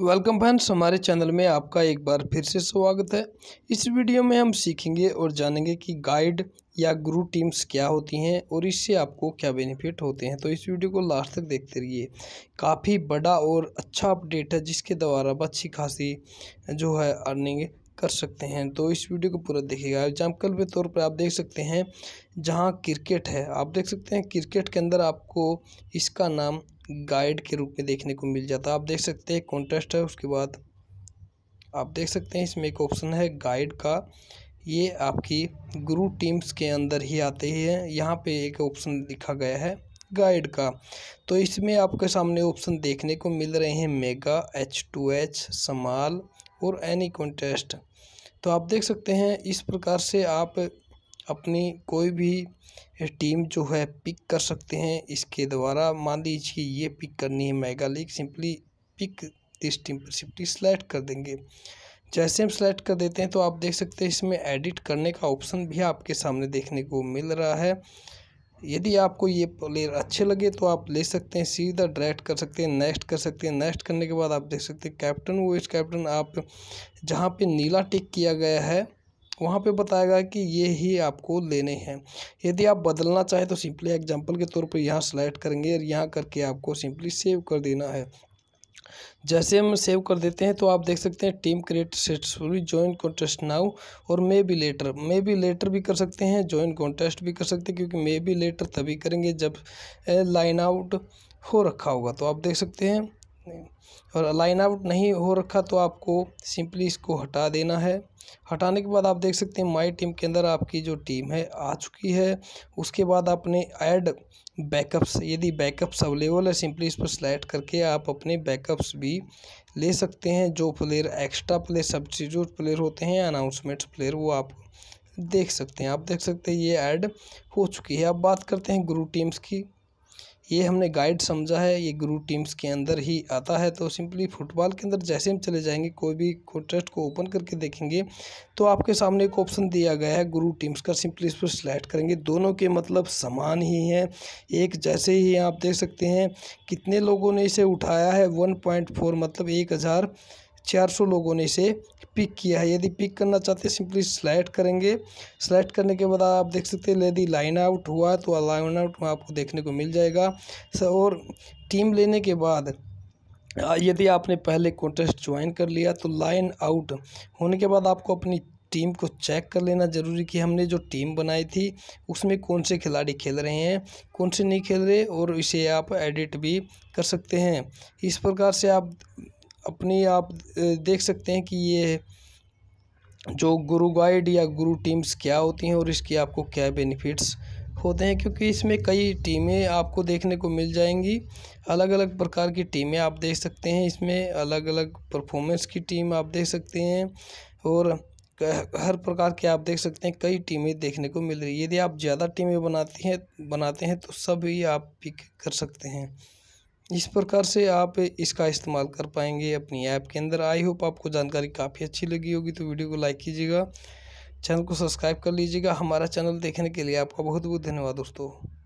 welcome friends हमारे channel में आपका एक बार फिर से स्वागत है इस वीडियो में हम सीखेंगे और जानेंगे कि गाइड या गुरु टीम्स क्या होती हैं और इससे आपको क्या बेनिफिट होते हैं तो इस वीडियो को लास्ट तक देखते रहिए काफ़ी बड़ा और अच्छा अपडेट है जिसके द्वारा आप अच्छी खासी जो है अर्निंग कर सकते हैं तो इस वीडियो को पूरा देखिएगा एग्जाम्पल के तौर पर आप देख सकते हैं जहाँ क्रिकेट है आप देख सकते हैं क्रिकेट के अंदर आपको इसका नाम गाइड के रूप में देखने को मिल जाता है आप देख सकते हैं कॉन्टेस्ट है उसके बाद आप देख सकते हैं इसमें एक ऑप्शन है गाइड का ये आपकी ग्रुप टीम्स के अंदर ही आते ही हैं यहाँ पे एक ऑप्शन लिखा गया है गाइड का तो इसमें आपके सामने ऑप्शन देखने को मिल रहे हैं मेगा एच टू एच समाल और एनी कॉन्टेस्ट तो आप देख सकते हैं इस प्रकार से आप अपनी कोई भी टीम जो है पिक कर सकते हैं इसके द्वारा मान लीजिए ये पिक करनी है मेगा लीग सिंपली पिक इस टीम पर सिंपली सेलेक्ट कर देंगे जैसे हम सेलेक्ट कर देते हैं तो आप देख सकते हैं इसमें एडिट करने का ऑप्शन भी आपके सामने देखने को मिल रहा है यदि आपको ये प्लेयर अच्छे लगे तो आप ले सकते हैं सीधा डायरेक्ट कर सकते हैं नेक्स्ट कर सकते हैं नेक्स्ट करने के बाद आप देख सकते हैं कैप्टन वो इस कैप्टन आप जहाँ पे नीला टिक किया गया है वहाँ पे बताएगा कि ये ही आपको लेने हैं यदि आप बदलना चाहें तो सिंपली एग्जांपल के तौर पे यहाँ सेलेक्ट करेंगे और यहाँ करके आपको सिंपली सेव कर देना है जैसे हम सेव कर देते हैं तो आप देख सकते हैं team create successfully join contest now और maybe later maybe later भी कर सकते हैं ज्वाइन कॉन्टेस्ट भी कर सकते हैं क्योंकि मे बी लेटर तभी करेंगे जब लाइन आउट हो रखा होगा तो आप देख सकते हैं और लाइन आउट नहीं हो रखा तो आपको सिंपली इसको हटा देना है हटाने के बाद आप देख सकते हैं माई टीम के अंदर आपकी जो टीम है आ चुकी है उसके बाद आपने ऐड बैकअप्स यदि बैकअप्स अवेलेबल है सिंपली इस पर सिलेक्ट करके आप अपने बैकअप्स भी ले सकते हैं जो player extra player substitute player होते हैं अनाउंसमेंट्स प्लेयर वो आप देख सकते हैं आप देख सकते हैं ये ऐड हो चुकी है अब बात करते हैं गुरु टीम्स की ये हमने गाइड समझा है ये गुरु टीम्स के अंदर ही आता है तो सिंपली फुटबॉल के अंदर जैसे हम चले जाएंगे कोई भी कॉन्टेस्ट को ओपन करके देखेंगे तो आपके सामने एक ऑप्शन दिया गया है गुरु टीम्स का सिंपली इस पर सिलेक्ट करेंगे दोनों के मतलब समान ही हैं एक जैसे ही आप देख सकते हैं कितने लोगों ने इसे उठाया है वन पॉइंट फोर मतलब एक हज़ार 400 लोगों ने इसे पिक किया है यदि पिक करना चाहते हैं सिंपली सेलेक्ट करेंगे सेलेक्ट करने के बाद आप देख सकते हैं यदि लाइन आउट हुआ तो लाइन आउट आपको देखने को मिल जाएगा और टीम लेने के बाद यदि आपने पहले कॉन्टेस्ट ज्वाइन कर लिया तो लाइन आउट होने के बाद आपको अपनी टीम को चेक कर लेना ज़रूरी कि हमने जो टीम बनाई थी उसमें कौन से खिलाड़ी खेल रहे हैं कौन से नहीं खेल रहे और इसे आप एडिट भी कर सकते हैं इस प्रकार से आप अपनी आप देख सकते हैं कि ये जो गुरु गाइड या गुरु टीम्स क्या होती हैं और इसके आपको क्या बेनिफिट्स होते हैं क्योंकि इसमें कई टीमें आपको देखने को मिल जाएंगी अलग अलग प्रकार की टीमें आप देख सकते हैं इसमें अलग अलग परफॉर्मेंस की टीम आप देख सकते हैं और हर प्रकार के आप देख सकते हैं कई टीमें देखने को मिल रही है यदि आप ज़्यादा टीमें बनाती हैं बनाते हैं तो सभी आप पिक कर सकते हैं इस प्रकार से आप इसका इस्तेमाल कर पाएंगे अपनी ऐप के अंदर आई होप आपको जानकारी काफ़ी अच्छी लगी होगी तो वीडियो को लाइक कीजिएगा चैनल को सब्सक्राइब कर लीजिएगा हमारा चैनल देखने के लिए आपका बहुत बहुत धन्यवाद दोस्तों